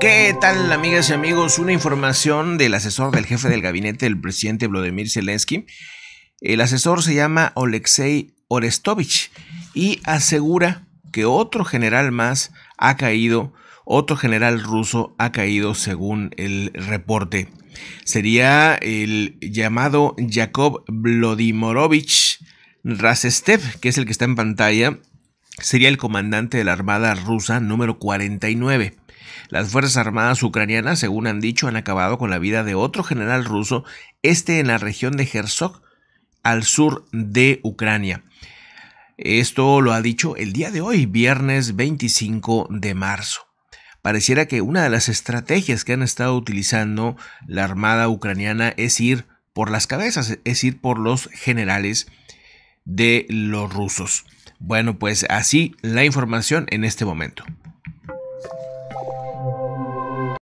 ¿Qué tal, amigas y amigos? Una información del asesor del jefe del gabinete del presidente Vladimir Zelensky. El asesor se llama Oleksiy Orestovich y asegura que otro general más ha caído, otro general ruso ha caído según el reporte. Sería el llamado Yakov Vladimirovich Rasestev, que es el que está en pantalla, sería el comandante de la Armada rusa número 49. Las Fuerzas Armadas ucranianas, según han dicho, han acabado con la vida de otro general ruso, este en la región de Herzog, al sur de Ucrania. Esto lo ha dicho el día de hoy, viernes 25 de marzo. Pareciera que una de las estrategias que han estado utilizando la Armada ucraniana es ir por las cabezas, es ir por los generales de los rusos. Bueno, pues así la información en este momento. Thank you.